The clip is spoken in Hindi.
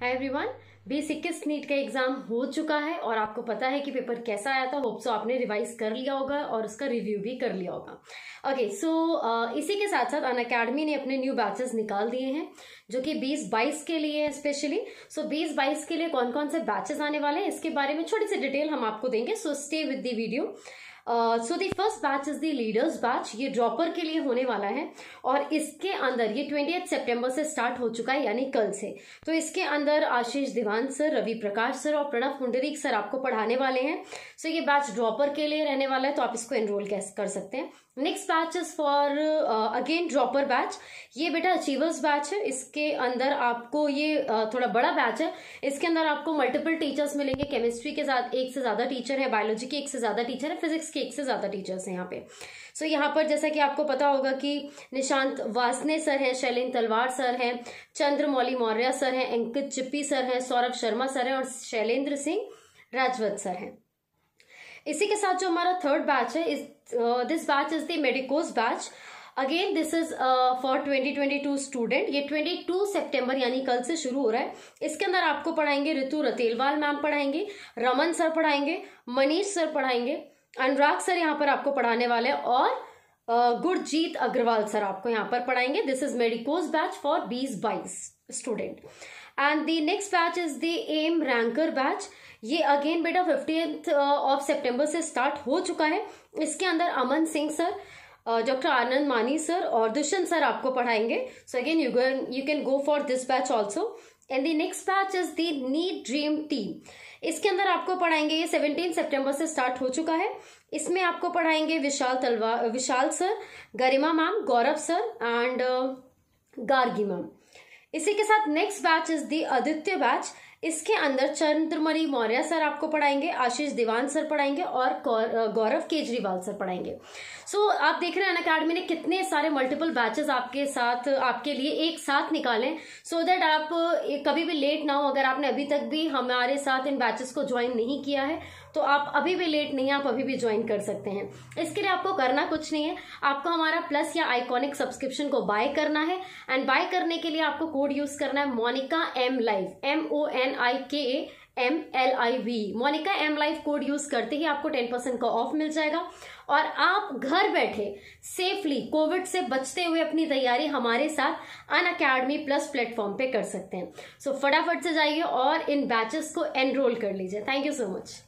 हाय एवरीवन बीस इक्कीस नीट का एग्जाम हो चुका है और आपको पता है कि पेपर कैसा आया था होप्सो आपने रिवाइज कर लिया होगा और उसका रिव्यू भी कर लिया होगा ओके सो uh, इसी के साथ साथ अन अकेडमी ने अपने न्यू बैचेस निकाल दिए हैं जो कि 20 बाईस के लिए है स्पेशली सो so, 20 बाईस के लिए कौन कौन से बैचेस आने वाले हैं इसके बारे में छोटी सी डिटेल हम आपको देंगे so stay with the video so the first batch is the leaders batch ये ड्रॉपर के लिए होने वाला है और इसके अंदर ये ट्वेंटी सितंबर से स्टार्ट हो चुका है यानी कल से तो इसके अंदर आशीष दीवान सर रवि प्रकाश सर और प्रणव मुंडरीक सर आपको पढ़ाने वाले हैं सो so, ये बैच ड्रॉपर के लिए रहने वाला है तो आप इसको एनरोल कर सकते हैं next batch is for again dropper batch ये बेटा अचीवर्स बैच है इसके अंदर आपको ये uh, थोड़ा बड़ा बैच है इसके अंदर आपको मल्टीपल टीचर्स मिलेंगे केमिस्ट्री के साथ एक से ज्यादा टीचर है बायोलॉजी के एक से ज्यादा टीचर है फिजिक्स के एक से ज़्यादा टीचर्स हैं यहाँ पे सो so, यहाँ पर जैसा कि आपको पता होगा कि निशांत वासने सर हैं शैलिन तलवार सर हैं चंद्रमौली मौर्य सर हैं अंकित चिप्पी सर हैं सौरभ शर्मा सर हैं और शैलेंद्र सिंह राजवत सर हैं इसी के साथ जो हमारा थर्ड बैच है इस this batch is the medicos batch again this is for 2022 student ये 22 सितंबर यानी कल से शुरू हो रहा है इसके अंदर आपको पढ़ाएंगे ऋतु रतेलवाल मैम पढ़ाएंगे रमन सर पढ़ाएंगे मनीष सर पढ़ाएंगे अनुराग सर यहाँ पर आपको पढ़ाने वाले हैं और गुरजीत अग्रवाल सर आपको यहाँ पर पढ़ाएंगे this is medicos batch for बीस बाईस student and the next batch is the M ranker batch ये अगेन बेटा फिफ्टींथ ऑफ सेप्टेम्बर से स्टार्ट हो चुका है इसके अंदर Aman Singh sir doctor Anand Mani sir और दुष्यंत सर आपको पढ़ाएंगे so again you you can go for this batch also and the next batch is the NEET dream team इसके अंदर आपको पढ़ाएंगे ये सेवनटीन सेप्टेम्बर से स्टार्ट हो चुका है इसमें आपको पढ़ाएंगे Vishal Talwa Vishal sir Garima ma'am Gaurav sir and uh, Gargi ma'am इसी के साथ next batch is the Aditya batch इसके अंदर चंद्रमणि मौर्य सर आपको पढ़ाएंगे आशीष दीवान सर पढ़ाएंगे और गौरव केजरीवाल सर पढ़ाएंगे सो so, आप देख रहे हैं अकेडमी ने कितने सारे मल्टीपल बैचेस आपके साथ आपके लिए एक साथ निकाले सो so दैट आप कभी भी लेट ना हो अगर आपने अभी तक भी हमारे साथ इन बैचेस को ज्वाइन नहीं किया है तो आप अभी भी लेट नहीं आप अभी भी ज्वाइन कर सकते हैं इसके लिए आपको करना कुछ नहीं है आपको हमारा प्लस या आइकॉनिक सब्सक्रिप्शन को बाय करना है एंड बाय करने के लिए आपको कोड यूज करना है Monika M live M O N I K M L I V Monika M live code use करते ही आपको टेन परसेंट का ऑफ मिल जाएगा और आप घर बैठे सेफली कोविड से बचते हुए अपनी तैयारी हमारे साथ अन अकेडमी प्लस प्लेटफॉर्म पे कर सकते हैं सो so, फटाफट से जाइए और इन बैचेस को एनरोल कर लीजिए थैंक यू सो मच